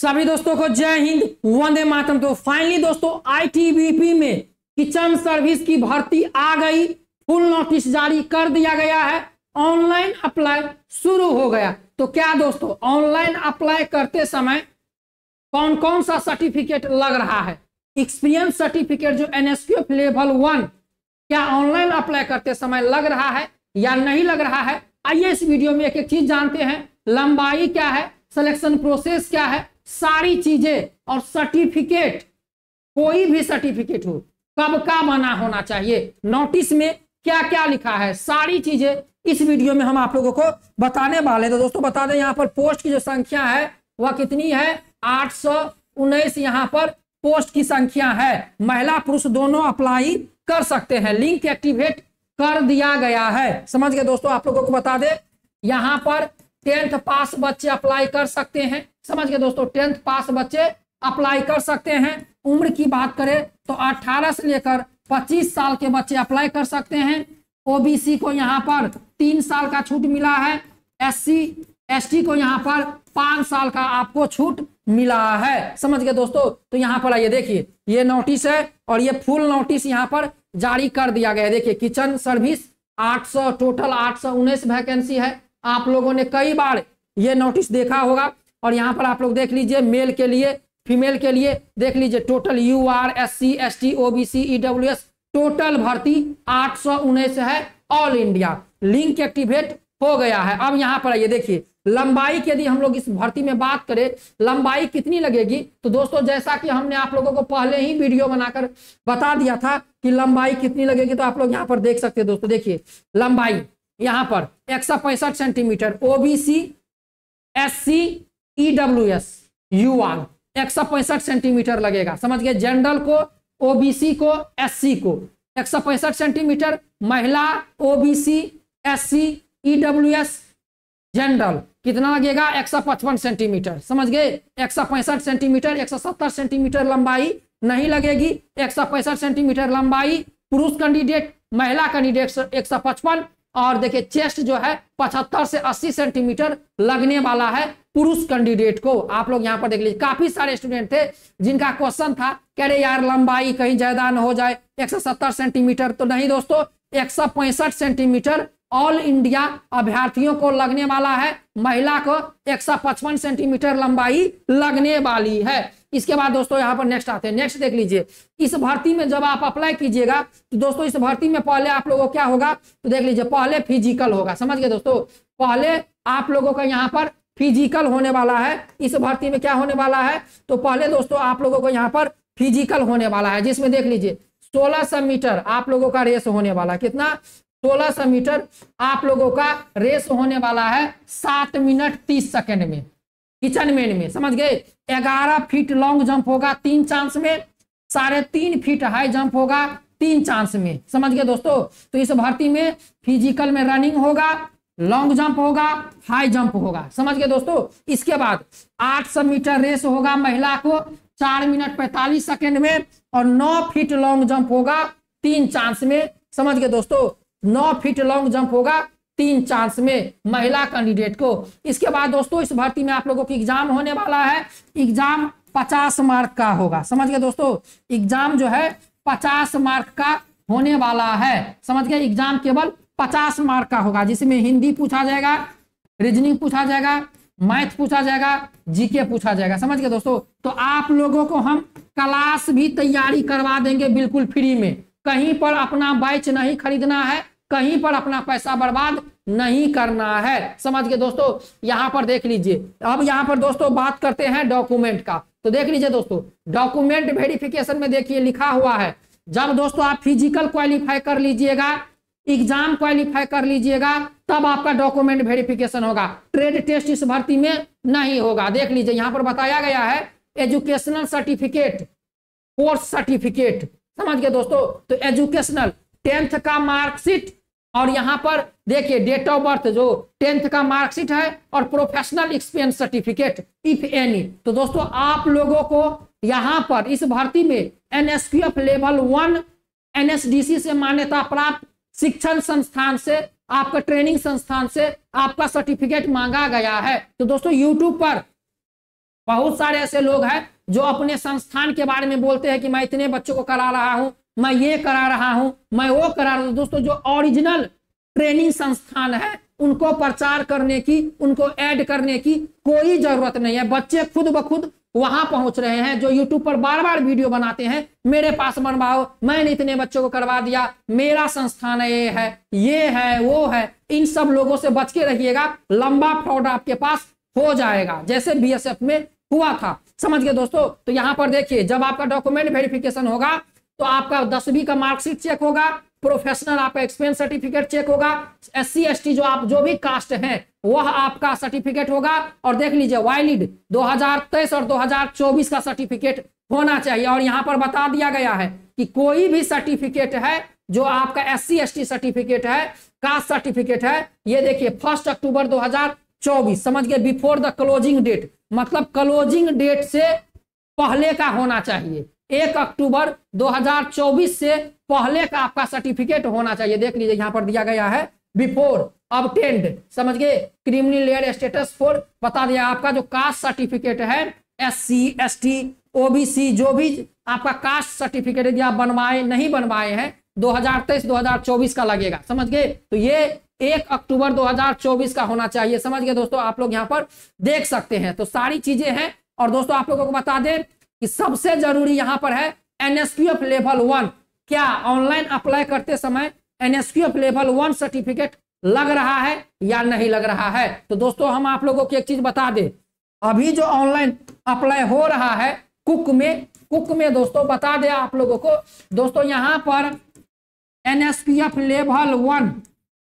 सभी दोस्तों को जय हिंद वंदे मातम तो फाइनली दोस्तों आईटीबीपी में किचन सर्विस की भर्ती आ गई फुल नोटिस जारी कर दिया गया है ऑनलाइन अप्लाई शुरू हो गया तो क्या दोस्तों ऑनलाइन अप्लाई करते समय कौन कौन सा सर्टिफिकेट लग रहा है एक्सपीरियंस सर्टिफिकेट जो एनएसक्यूएफ लेवल वन क्या ऑनलाइन अप्लाई करते समय लग रहा है या नहीं लग रहा है आइए इस वीडियो में एक एक चीज जानते हैं लंबाई क्या है सिलेक्शन प्रोसेस क्या है सारी चीजें और सर्टिफिकेट कोई भी सर्टिफिकेट हो कब का बना होना चाहिए नोटिस में क्या क्या लिखा है सारी चीजें इस वीडियो में हम आप लोगों को बताने वाले तो दोस्तों बता दें यहाँ पर पोस्ट की जो संख्या है वह कितनी है आठ सौ उन्नीस यहाँ पर पोस्ट की संख्या है महिला पुरुष दोनों अप्लाई कर सकते हैं लिंक एक्टिवेट कर दिया गया है समझ गए दोस्तों आप लोगों को बता दे यहाँ पर टेंथ पास बच्चे अप्लाई कर सकते हैं समझ गए दोस्तों टेंथ पास बच्चे अप्लाई कर सकते हैं उम्र की बात करें तो 18 से लेकर 25 साल के बच्चे अप्लाई कर सकते हैं ओबीसी को यहाँ पर तीन साल का छूट मिला है एससी एसटी को यहाँ पर पांच साल का आपको छूट मिला है समझ गए दोस्तों तो यहाँ पर आइए देखिए ये नोटिस है और ये फुल नोटिस यहाँ पर जारी कर दिया गया है देखिए किचन सर्विस 800 टोटल आठ वैकेंसी है आप लोगों ने कई बार ये नोटिस देखा होगा और यहाँ पर आप लोग देख लीजिए मेल के लिए फीमेल के लिए देख लीजिए total U R S C S T O B C E W S total भर्ती आठ सौ उन्नीस है ऑल इंडिया लिंक एक्टिवेट हो गया है अब यहाँ पर आइए देखिए लंबाई की यदि हम लोग इस भर्ती में बात करें लंबाई कितनी लगेगी तो दोस्तों जैसा कि हमने आप लोगों को पहले ही वीडियो बनाकर बता दिया था कि लंबाई कितनी लगेगी तो आप लोग यहाँ पर देख सकते हैं दोस्तों देखिए लंबाई यहाँ पर एक centimetre OBC SC E W S युवांग एक सौ पैंसठ सेंटीमीटर लगेगा समझ गए जनरल को ओबीसी को एससी को एक सौ पैंसठ सेंटीमीटर महिला OBC SC E W S general कितना लगेगा एक सौ पचपन सेंटीमीटर समझ गए एक सौ पैंसठ सेंटीमीटर एक सौ सत्तर सेंटीमीटर लंबाई नहीं लगेगी एक सौ पैंसठ सेंटीमीटर लंबाई पुरुष कैंडिडेट महिला कैंडिडेट एक सौ पचपन और देखिए चेस्ट जो है पचहत्तर से अस्सी सेंटीमीटर लगने वाला है पुरुष कैंडिडेट को आप लोग यहाँ पर देख लीजिए काफी सारे स्टूडेंट थे जिनका क्वेश्चन था कह रहे यार लंबाई कहीं ज्यादा न हो जाए 170 सेंटीमीटर तो नहीं दोस्तों एक सेंटीमीटर ऑल इंडिया अभ्यर्थियों को लगने वाला है महिला को 155 सेंटीमीटर लंबाई लगने वाली है इसके बाद दोस्तों यहाँ पर नेक्स्ट आते हैं नेक्स्ट देख लीजिए इस भर्ती में जब आप अप्लाई कीजिएगा तो दोस्तों इस भर्ती में पहले आप लोगों क्या होगा तो देख लीजिए पहले फिजिकल होगा समझ गए दोस्तों पहले आप लोगों का यहाँ पर फिजिकल होने वाला है इस भर्ती में क्या होने वाला है तो पहले दोस्तों आप लोगों को यहाँ पर फिजिकल होने वाला है जिसमें देख लीजिए 1600 मीटर आप लोगों का रेस होने वाला है कितना 1600 मीटर आप लोगों का रेस होने वाला है सात मिनट तीस सेकेंड में किचन मैन में समझ गए ग्यारह फीट लॉन्ग जंप होगा तीन चांस में साढ़े तीन फीट हाई जंप होगा तीन चांस में समझ गए दोस्तों तो इस भर्ती में फिजिकल में रनिंग होगा लॉन्ग जंप होगा हाई जंप होगा समझ गए दोस्तों इसके बाद 800 मीटर रेस होगा महिला को चार मिनट पैंतालीस सेकेंड में और नौ फीट लॉन्ग जंप होगा तीन चांस में समझ गए दोस्तों नौ फीट लॉन्ग जंप होगा तीन चांस में महिला कैंडिडेट को इसके बाद दोस्तों इस भर्ती में आप लोगों की एग्जाम होने वाला है एग्जाम पचास मार्क का होगा समझ गए दोस्तों एग्जाम जो है पचास मार्क का होने वाला है समझ गए एग्जाम केवल पचास मार्क का होगा जिसमें हिंदी पूछा जाएगा रीजनिंग पूछा जाएगा मैथ पूछा जाएगा जीके पूछा जाएगा समझ गए दोस्तों तो आप लोगों को हम क्लास भी तैयारी करवा देंगे बिल्कुल फ्री में कहीं पर अपना बैच नहीं खरीदना है कहीं पर अपना पैसा बर्बाद नहीं करना है समझ के दोस्तों यहां पर देख लीजिए अब यहां पर दोस्तों बात करते हैं डॉक्यूमेंट का तो देख लीजिए दोस्तों डॉक्यूमेंट वेरिफिकेशन में देखिए लिखा हुआ है जब दोस्तों आप फिजिकल क्वालिफाई कर लीजिएगा एग्जाम क्वालिफाई कर लीजिएगा तब आपका डॉक्यूमेंट वेरिफिकेशन होगा ट्रेड टेस्ट इस भर्ती में नहीं होगा देख लीजिए यहां पर बताया गया है एजुकेशनल सर्टिफिकेट कोर्स सर्टिफिकेट समझ गए दोस्तों तो एजुकेशनल टेंथ का मार्कशीट और यहाँ पर देखिए डेट ऑफ बर्थ जो टेंथ का मार्कशीट है और professional experience certificate if any तो दोस्तों आप लोगों को यहाँ पर इस भर्ती में एनएसक्यूएफ लेवल वन एनएसडीसी से मान्यता प्राप्त शिक्षण संस्थान से आपका ट्रेनिंग संस्थान से आपका सर्टिफिकेट मांगा गया है तो दोस्तों यूट्यूब पर बहुत सारे ऐसे लोग हैं जो अपने संस्थान के बारे में बोलते हैं कि मैं इतने बच्चों को करा रहा हूं मैं ये करा रहा हूं मैं वो करा रहा हूं दोस्तों जो ओरिजिनल ट्रेनिंग संस्थान है उनको प्रचार करने की उनको ऐड करने की कोई जरूरत नहीं है बच्चे खुद ब खुद वहां पहुंच रहे हैं जो यूट्यूब पर बार बार वीडियो बनाते हैं मेरे पास मनवाओ मैंने इतने बच्चों को करवा दिया मेरा संस्थान ये है ये है वो है इन सब लोगों से बच के रहिएगा लंबा फ्रॉड आपके पास हो जाएगा जैसे बी में हुआ था समझ गए दोस्तों तो यहां पर देखिए जब आपका डॉक्यूमेंट वेरिफिकेशन होगा तो आपका दसवीं का मार्कशीट चेक होगा प्रोफेशनल आपका एक्सपीरियंस सर्टिफिकेट चेक होगा एस सी जो आप जो भी कास्ट है वह आपका सर्टिफिकेट होगा और देख लीजिए वाइलिड 2023 और 2024 का सर्टिफिकेट होना चाहिए और यहाँ पर बता दिया गया है कि कोई भी सर्टिफिकेट है जो आपका एस सी सर्टिफिकेट है कास्ट सर्टिफिकेट है ये देखिए फर्स्ट अक्टूबर 2024 समझ गए बिफोर द क्लोजिंग डेट मतलब क्लोजिंग डेट से पहले का होना चाहिए एक अक्टूबर 2024 से पहले का आपका सर्टिफिकेट होना चाहिए देख लीजिए यहाँ पर दिया गया है बिफोर ऑबटेंड समझ गए क्रिमिनल लेयर स्टेटस फोर बता दिया आपका जो caste certificate S C C S टी ओबीसी जो भी आपका कास्ट सर्टिफिकेट यदि आप बनवाए नहीं बनवाए हैं 2023-2024 का लगेगा समझ गए तो ये एक अक्टूबर 2024 का होना चाहिए समझ गए दोस्तों आप लोग यहाँ पर देख सकते हैं तो सारी चीजें हैं और दोस्तों आप लोगों को बता दें कि सबसे जरूरी यहां पर है एनएसक्यूएफ लेवल वन क्या ऑनलाइन अप्लाई करते समय एनएसक्यूएफ लेवल वन सर्टिफिकेट लग रहा है या नहीं लग रहा है तो दोस्तों हम आप लोगों को एक चीज बता दे अभी जो ऑनलाइन अप्लाई हो रहा है कुक में कुक में दोस्तों बता दे आप लोगों को दोस्तों यहां पर एनएसपीएफ लेवल वन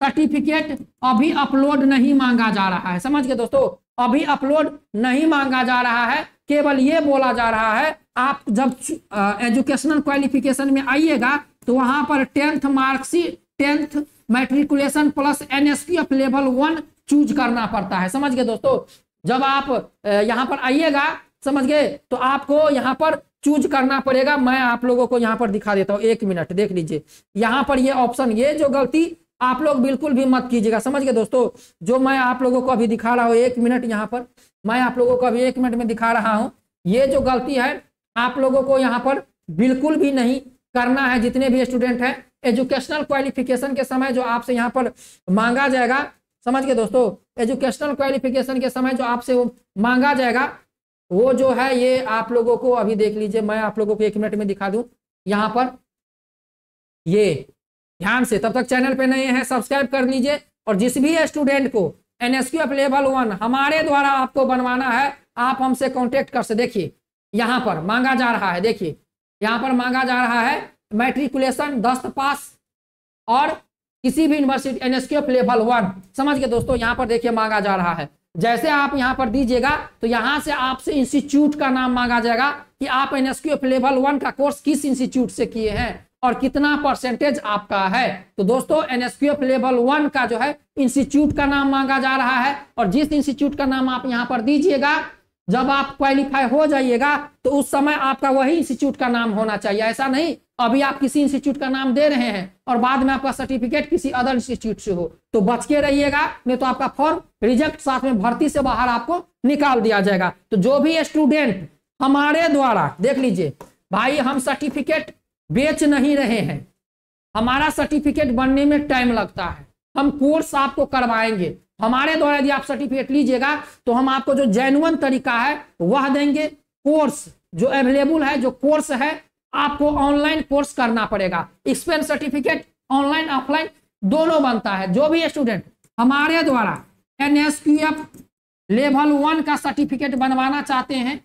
सर्टिफिकेट अभी अपलोड नहीं मांगा जा रहा है समझ गए दोस्तों अभी अपलोड नहीं मांगा जा रहा है केवल ये बोला जा रहा है आप जब एजुकेशनल क्वालिफिकेशन में आइएगा तो वहां पर tenth marksheet tenth matriculation plus NSP of level one choose करना पड़ता है समझ गए दोस्तों जब आप यहाँ पर आइएगा समझ गए तो आपको यहाँ पर चूज करना पड़ेगा मैं आप लोगों को यहाँ पर दिखा देता हूँ एक मिनट देख लीजिए यहाँ पर ये ऑप्शन ये जो गलती आप लोग बिल्कुल भी मत कीजिएगा समझ गए दोस्तों जो मैं आप लोगों को अभी दिखा रहा हूँ एक मिनट यहाँ पर मैं आप लोगों को अभी एक मिनट में दिखा रहा हूँ ये जो गलती है आप लोगों को यहाँ पर बिल्कुल भी नहीं करना है जितने भी स्टूडेंट हैं एजुकेशनल क्वालिफिकेशन के समय जो आपसे यहाँ पर मांगा जाएगा समझ गए दोस्तों एजुकेशनल क्वालिफिकेशन के समय जो आपसे वो मांगा जाएगा वो जो है ये आप लोगों को अभी देख लीजिए मैं आप लोगों को एक मिनट में दिखा दूं यहाँ पर ये ध्यान से तब तक चैनल पे नए हैं सब्सक्राइब कर लीजिए और जिस भी स्टूडेंट को एनएसक्यू एफ लेवल वन हमारे द्वारा आपको बनवाना है आप हमसे कॉन्टेक्ट कर से देखिए यहाँ पर मांगा जा रहा है देखिए यहाँ पर मांगा जा रहा है मैट्रिकुलेशन दस्त पास और किसी भी university NSQ F level one समझ गए दोस्तों यहाँ पर देखिए मांगा जा रहा है जैसे आप यहाँ पर दीजिएगा तो यहाँ से आपसे इंस्टीट्यूट का नाम मांगा जाएगा कि आप एनएसक्यू एफ लेवल वन का कोर्स किस इंस्टीट्यूट से किए हैं और कितना परसेंटेज आपका है तो दोस्तों एनएसक्यूएफ लेवल वन का जो है इंस्टीट्यूट का नाम मांगा जा रहा है और जिस इंस्टीट्यूट का नाम आप यहाँ पर दीजिएगा जब आप क्वालिफाई हो जाइएगा तो उस समय आपका वही इंस्टीट्यूट का नाम होना चाहिए ऐसा नहीं अभी आप किसी इंस्टीट्यूट का नाम दे रहे हैं और बाद में आपका सर्टिफिकेट किसी अदर इंस्टीट्यूट से हो तो बच के रहिएगा नहीं तो आपका फॉर्म रिजेक्ट साथ में भर्ती से बाहर आपको निकाल दिया जाएगा तो जो भी स्टूडेंट हमारे द्वारा देख लीजिए भाई हम सर्टिफिकेट बेच नहीं रहे हैं हमारा सर्टिफिकेट बनने में टाइम लगता है हम कोर्स आपको करवाएंगे हमारे द्वारा यदि आप सर्टिफिकेट लीजिएगा तो हम आपको जो जेनुअन तरीका है वह देंगे कोर्स जो अवेलेबल है जो कोर्स है आपको ऑनलाइन कोर्स करना पड़ेगा एक्सपेंस सर्टिफिकेट ऑनलाइन ऑफलाइन दोनों बनता है जो भी स्टूडेंट हमारे द्वारा एन लेवल वन का सर्टिफिकेट बनवाना चाहते हैं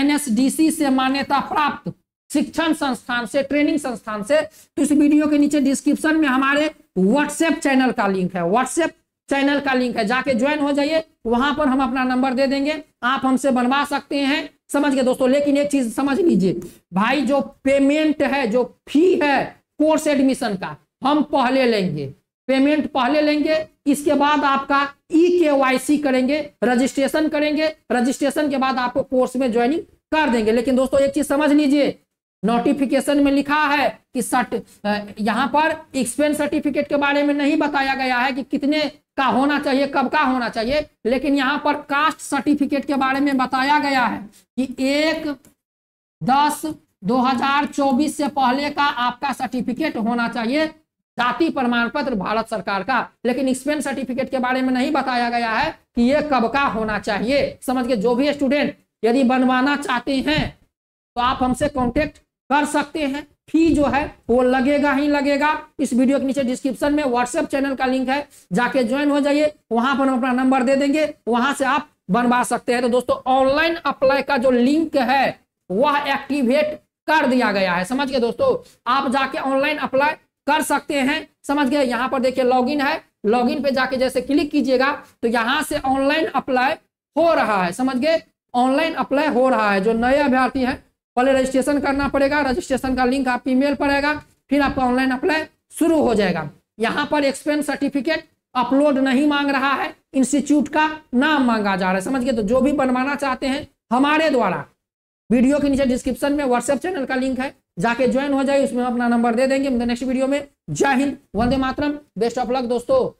एनएसडीसी से मान्यता प्राप्त शिक्षण संस्थान से ट्रेनिंग संस्थान से तो इस वीडियो के नीचे डिस्क्रिप्शन में हमारे व्हाट्सएप चैनल का लिंक है व्हाट्सएप चैनल का लिंक है जाके ज्वाइन हो जाइए वहां पर हम अपना नंबर दे देंगे आप हमसे बनवा सकते हैं समझ गए दोस्तों लेकिन एक चीज समझ लीजिए भाई जो पेमेंट है जो फी है कोर्स एडमिशन का हम पहले लेंगे पेमेंट पहले लेंगे इसके बाद आपका ई के वाई सी करेंगे रजिस्ट्रेशन करेंगे रजिस्ट्रेशन के बाद आपको कोर्स में ज्वाइनिंग कर देंगे लेकिन दोस्तों एक चीज समझ लीजिए नोटिफिकेशन में लिखा है कि सर्ट यहाँ पर एक्सपेंस सर्टिफिकेट के बारे में नहीं बताया गया है कि कितने का होना चाहिए कब का होना चाहिए लेकिन यहाँ पर कास्ट सर्टिफिकेट के बारे में बताया गया है कि एक दस 2024 से पहले का आपका सर्टिफिकेट होना चाहिए जाति प्रमाण पत्र भारत सरकार का लेकिन एक्सपेंस सर्टिफिकेट के बारे में नहीं बताया गया है कि ये कब का होना चाहिए समझ के जो भी स्टूडेंट यदि बनवाना चाहते हैं तो आप हमसे कॉन्टेक्ट कर सकते हैं फी जो है वो लगेगा ही लगेगा इस वीडियो के नीचे डिस्क्रिप्शन में व्हाट्सएप चैनल का लिंक है जाके ज्वाइन हो जाइए वहां पर हम अपना नंबर दे देंगे वहां से आप बनवा सकते हैं तो दोस्तों ऑनलाइन अप्लाई का जो लिंक है वह एक्टिवेट कर दिया गया है समझ गए दोस्तों आप जाके ऑनलाइन अप्लाई कर सकते हैं समझ गए यहाँ पर देखिए लॉगिन है लॉगिन पे जाके जैसे क्लिक कीजिएगा तो यहाँ से ऑनलाइन अप्लाई हो रहा है समझ गए ऑनलाइन अप्लाई हो रहा है जो नए अभ्यर्थी हैं पहले रजिस्ट्रेशन करना पड़ेगा रजिस्ट्रेशन का लिंक आपकी ईमेल पर आएगा फिर आपका ऑनलाइन अप्लाई शुरू हो जाएगा यहाँ पर एक्सपेंस सर्टिफिकेट अपलोड नहीं मांग रहा है इंस्टीट्यूट का नाम मांगा जा रहा है समझ गए तो जो भी बनवाना चाहते हैं हमारे द्वारा वीडियो के नीचे डिस्क्रिप्शन में व्हाट्सएप चैनल का लिंक है जाके ज्वाइन हो जाए उसमें अपना नंबर दे देंगे नेक्स्ट वीडियो तो में जय हिंद वंदे मातरम बेस्ट ऑफ लक दोस्तों